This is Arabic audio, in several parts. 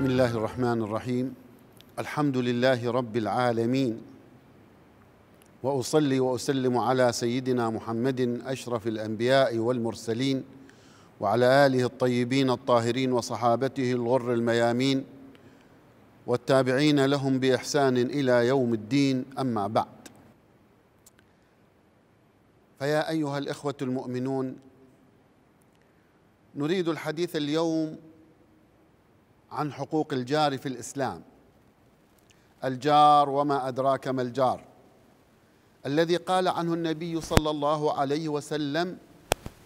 بسم الله الرحمن الرحيم الحمد لله رب العالمين واصلي واسلم على سيدنا محمد اشرف الانبياء والمرسلين وعلى اله الطيبين الطاهرين وصحابته الغر الميامين والتابعين لهم باحسان الى يوم الدين اما بعد فيا ايها الاخوه المؤمنون نريد الحديث اليوم عن حقوق الجار في الإسلام الجار وما أدراك ما الجار الذي قال عنه النبي صلى الله عليه وسلم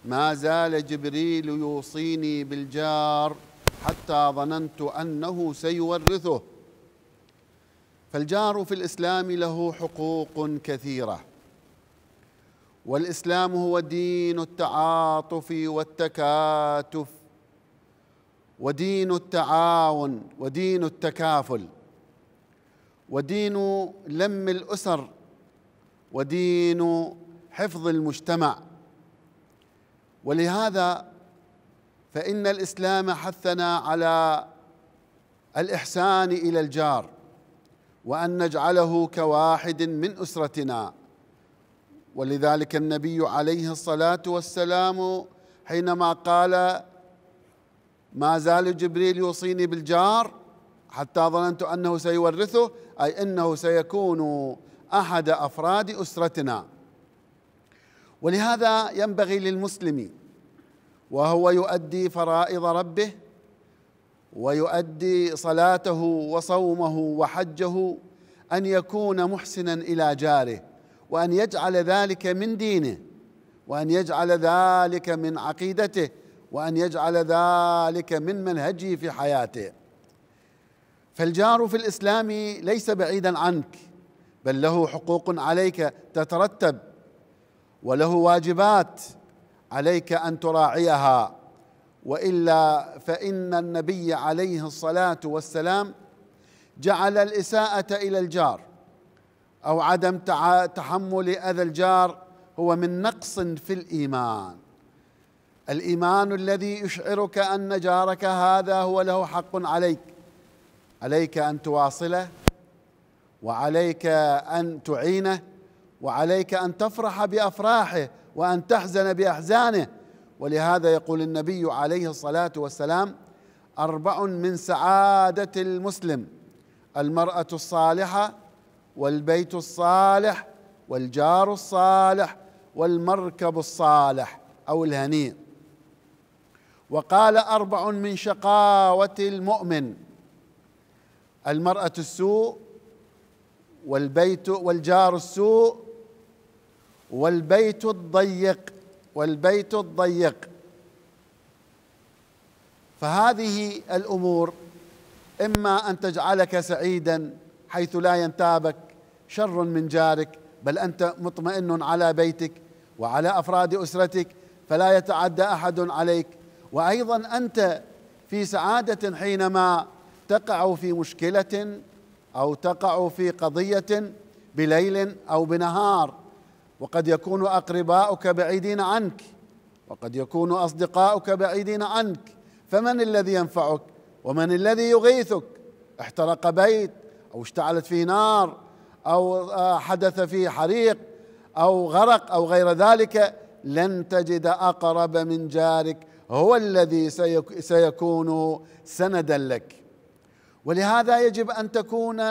ما زال جبريل يوصيني بالجار حتى ظننت أنه سيورثه فالجار في الإسلام له حقوق كثيرة والإسلام هو دين التعاطف والتكاتف ودين التعاون ودين التكافل ودين لم الاسر ودين حفظ المجتمع ولهذا فان الاسلام حثنا على الاحسان الى الجار وان نجعله كواحد من اسرتنا ولذلك النبي عليه الصلاه والسلام حينما قال ما زال جبريل يوصيني بالجار حتى ظننت انه سيورثه اي انه سيكون احد افراد اسرتنا ولهذا ينبغي للمسلم وهو يؤدي فرائض ربه ويؤدي صلاته وصومه وحجه ان يكون محسنا الى جاره وان يجعل ذلك من دينه وان يجعل ذلك من عقيدته وأن يجعل ذلك من منهجه في حياته فالجار في الإسلام ليس بعيدا عنك بل له حقوق عليك تترتب وله واجبات عليك أن تراعيها والا فان النبي عليه الصلاه والسلام جعل الاساءه الى الجار او عدم تحمل اذى الجار هو من نقص في الايمان الايمان الذي يشعرك ان جارك هذا هو له حق عليك عليك ان تواصله وعليك ان تعينه وعليك ان تفرح بافراحه وان تحزن باحزانه ولهذا يقول النبي عليه الصلاه والسلام اربع من سعاده المسلم المراه الصالحه والبيت الصالح والجار الصالح والمركب الصالح او الهنيء وقال أربع من شقاوة المؤمن المرأة السوء والبيت والجار السوء والبيت الضيق والبيت الضيق فهذه الامور اما ان تجعلك سعيدا حيث لا ينتابك شر من جارك بل انت مطمئن على بيتك وعلى افراد اسرتك فلا يتعدى احد عليك وايضا انت في سعاده حينما تقع في مشكله او تقع في قضيه بليل او بنهار وقد يكون اقرباؤك بعيدين عنك وقد يكون اصدقاؤك بعيدين عنك فمن الذي ينفعك ومن الذي يغيثك احترق بيت او اشتعلت فيه نار او آه، حدث فيه حريق او غرق او غير ذلك لن تجد اقرب من جارك هو الذي سيكون سندا لك ولهذا يجب ان تكون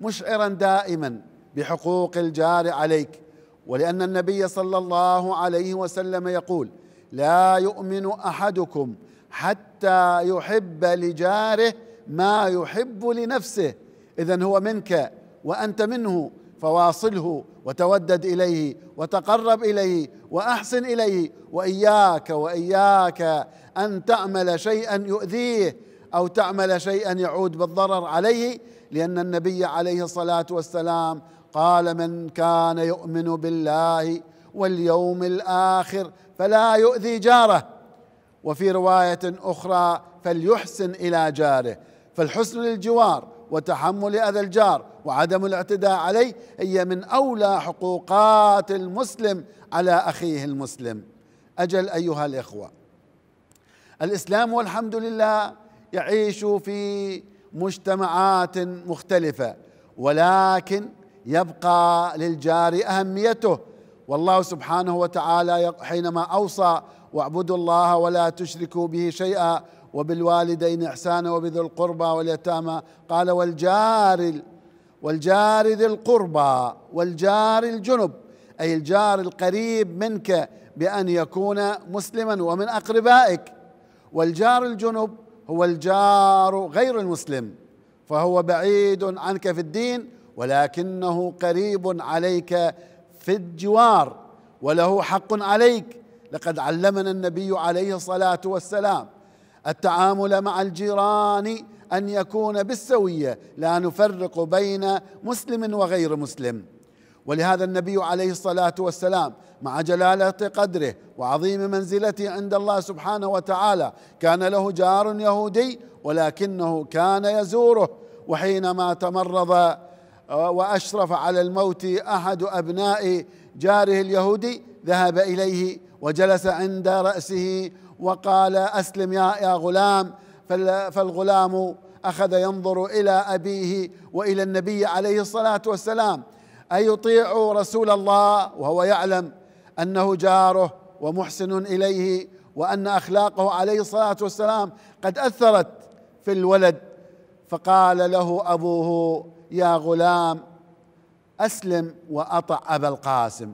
مشعرا دائما بحقوق الجار عليك ولان النبي صلى الله عليه وسلم يقول لا يؤمن احدكم حتى يحب لجاره ما يحب لنفسه اذا هو منك وانت منه فواصله وتودد اليه وتقرب اليه واحسن اليه واياك واياك ان تعمل شيئا يؤذيه او تعمل شيئا يعود بالضرر عليه لان النبي عليه الصلاه والسلام قال من كان يؤمن بالله واليوم الاخر فلا يؤذي جاره وفي روايه اخرى فليحسن الى جاره فالحسن للجوار وتحمل أذى الجار وعدم الاعتداء عليه هي من أولى حقوقات المسلم على أخيه المسلم أجل أيها الإخوة الإسلام والحمد لله يعيش في مجتمعات مختلفة ولكن يبقى للجار أهميته والله سبحانه وتعالى حينما أوصى واعبدوا الله ولا تشركوا به شيئا وبالوالدين إحسانا وبذي القربى واليتامى قال والجار والجار ذي القربى والجار الجنب أي الجار القريب منك بأن يكون مسلما ومن أقربائك والجار الجنب هو الجار غير المسلم فهو بعيد عنك في الدين ولكنه قريب عليك في الجوار وله حق عليك لقد علمنا النبي عليه الصلاه والسلام التعامل مع الجيران ان يكون بالسويه لا نفرق بين مسلم وغير مسلم ولهذا النبي عليه الصلاه والسلام مع جلاله قدره وعظيم منزلته عند الله سبحانه وتعالى كان له جار يهودي ولكنه كان يزوره وحينما تمرض آه، واشرف على الموت احد ابناء جاره اليهودي ذهب اليه وجلس عند راسه وقال أسلم يا, يا غلام فالغلام أخذ ينظر إلى أبيه وإلى النبي عليه الصلاة والسلام أيطيع رسول الله وهو يعلم أنه جاره ومحسن إليه وأن أخلاقه عليه الصلاة والسلام قد أثرت في الولد فقال له أبوه يا غلام أسلم وأطع أبا القاسم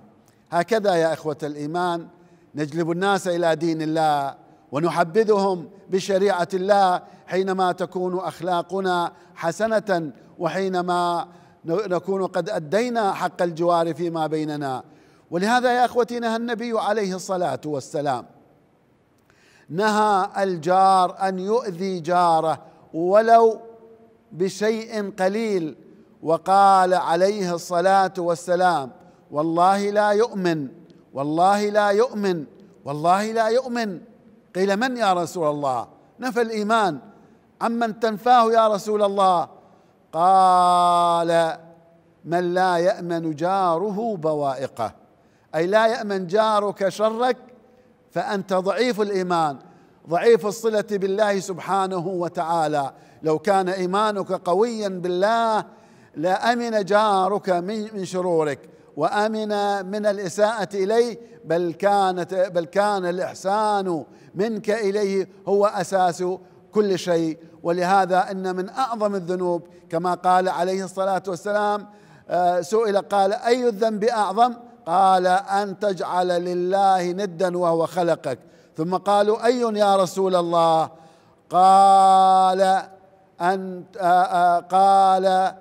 هكذا يا إخوة الإيمان نجلب الناس الى دين الله ونحبذهم بشريعه الله حينما تكون اخلاقنا حسنه وحينما نكون قد ادينا حق الجوار فيما بيننا ولهذا يا اخوتي نهى النبي عليه الصلاه والسلام نهى الجار ان يؤذي جاره ولو بشيء قليل وقال عليه الصلاه والسلام والله لا يؤمن والله لا يؤمن والله لا يؤمن قيل من يا رسول الله نفى الايمان عمن تنفاه يا رسول الله قال من لا يامن جاره بوائقه اي لا يامن جارك شرك فانت ضعيف الايمان ضعيف الصله بالله سبحانه وتعالى لو كان ايمانك قويا بالله لامن جارك من شرورك وامن من الاساءه اليه بل كانت بل كان الاحسان منك اليه هو اساس كل شيء ولهذا ان من اعظم الذنوب كما قال عليه الصلاه والسلام آه، سئل قال اي الذنب اعظم قال ان تجعل لله ندا وهو خلقك ثم قالوا اي يا رسول الله قال ان آه، آه، قال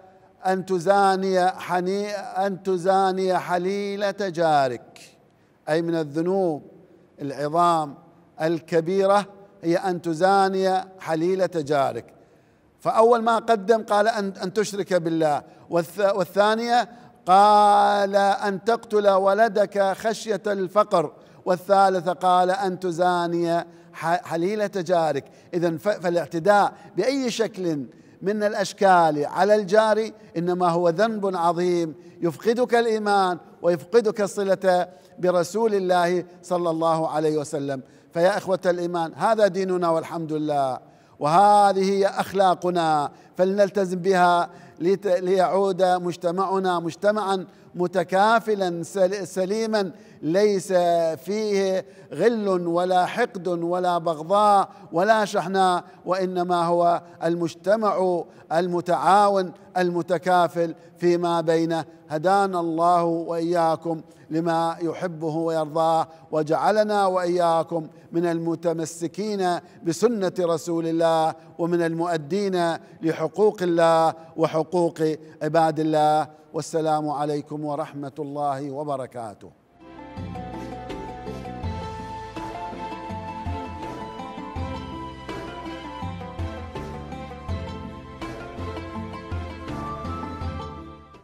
أن تزاني حني أن تزاني حليلة جارك أي من الذنوب العظام الكبيرة هي أن تزاني حليلة جارك فأول ما قدم قال أن أن تشرك بالله والثانية قال أن تقتل ولدك خشية الفقر والثالثة قال أن تزاني حليلة جارك إذا فالاعتداء بأي شكل من الاشكال على الجار انما هو ذنب عظيم يفقدك الايمان ويفقدك الصله برسول الله صلى الله عليه وسلم فيا اخوه الايمان هذا ديننا والحمد لله وهذه هي اخلاقنا فلنلتزم بها ليعود مجتمعنا مجتمعا متكافلا سليما ليس فيه غل ولا حقد ولا بغضاء ولا شحناء وانما هو المجتمع المتعاون المتكافل فيما بينه هدانا الله واياكم لما يحبه ويرضاه وجعلنا واياكم من المتمسكين بسنه رسول الله ومن المؤدين لحقوق الله وحقوق عباد الله والسلام عليكم ورحمه الله وبركاته